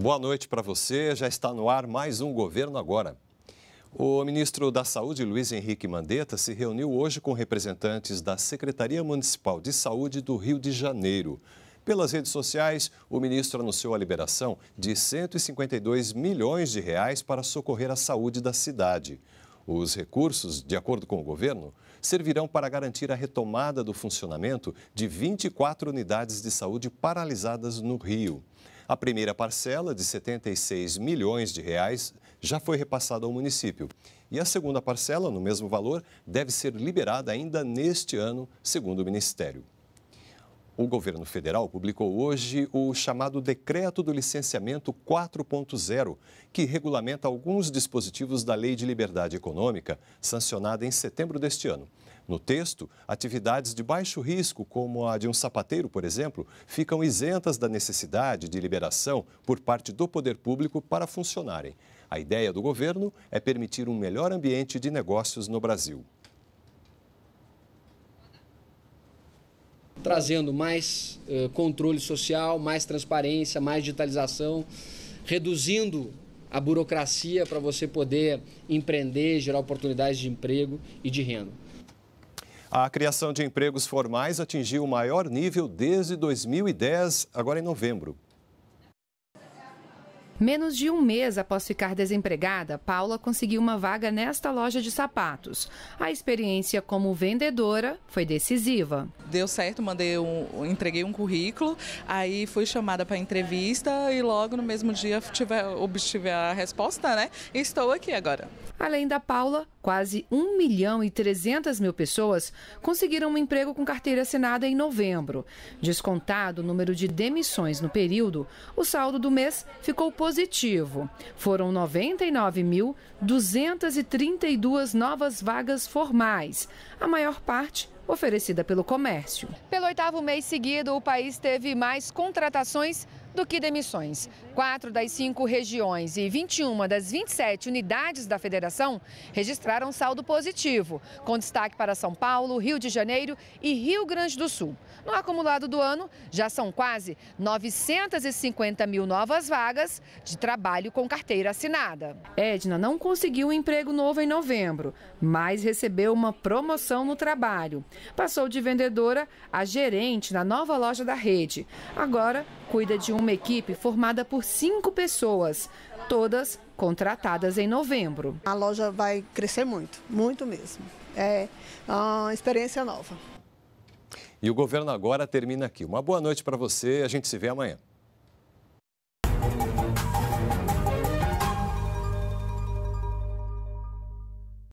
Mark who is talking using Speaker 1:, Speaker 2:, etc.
Speaker 1: Boa noite para você. Já está no ar mais um Governo Agora. O ministro da Saúde, Luiz Henrique Mandetta, se reuniu hoje com representantes da Secretaria Municipal de Saúde do Rio de Janeiro. Pelas redes sociais, o ministro anunciou a liberação de 152 milhões de reais para socorrer a saúde da cidade. Os recursos, de acordo com o governo, servirão para garantir a retomada do funcionamento de 24 unidades de saúde paralisadas no Rio. A primeira parcela, de 76 milhões de reais, já foi repassada ao município. E a segunda parcela, no mesmo valor, deve ser liberada ainda neste ano, segundo o Ministério. O governo federal publicou hoje o chamado Decreto do Licenciamento 4.0, que regulamenta alguns dispositivos da Lei de Liberdade Econômica, sancionada em setembro deste ano. No texto, atividades de baixo risco, como a de um sapateiro, por exemplo, ficam isentas da necessidade de liberação por parte do poder público para funcionarem. A ideia do governo é permitir um melhor ambiente de negócios no Brasil.
Speaker 2: trazendo mais uh, controle social, mais transparência, mais digitalização, reduzindo a burocracia para você poder empreender, gerar oportunidades de emprego e de renda.
Speaker 1: A criação de empregos formais atingiu o maior nível desde 2010, agora em novembro.
Speaker 2: Menos de um mês após ficar desempregada, Paula conseguiu uma vaga nesta loja de sapatos. A experiência como vendedora foi decisiva. Deu certo, mandei um, entreguei um currículo, aí fui chamada para entrevista e logo no mesmo dia obtive a resposta, né? E estou aqui agora. Além da Paula, quase 1 milhão e 300 mil pessoas conseguiram um emprego com carteira assinada em novembro. Descontado o número de demissões no período, o saldo do mês ficou positivo. Foram 99.232 novas vagas formais, a maior parte oferecida pelo comércio. Pelo oitavo mês seguido, o país teve mais contratações do que demissões. Quatro das cinco regiões e 21 das 27 unidades da federação registraram saldo positivo, com destaque para São Paulo, Rio de Janeiro e Rio Grande do Sul. No acumulado do ano, já são quase 950 mil novas vagas de trabalho com carteira assinada. Edna não conseguiu um emprego novo em novembro, mas recebeu uma promoção no trabalho. Passou de vendedora a gerente na nova loja da rede. Agora cuida de uma uma equipe formada por cinco pessoas, todas contratadas em novembro. A loja vai crescer muito, muito mesmo. É uma experiência nova.
Speaker 1: E o governo agora termina aqui. Uma boa noite para você. A gente se vê amanhã.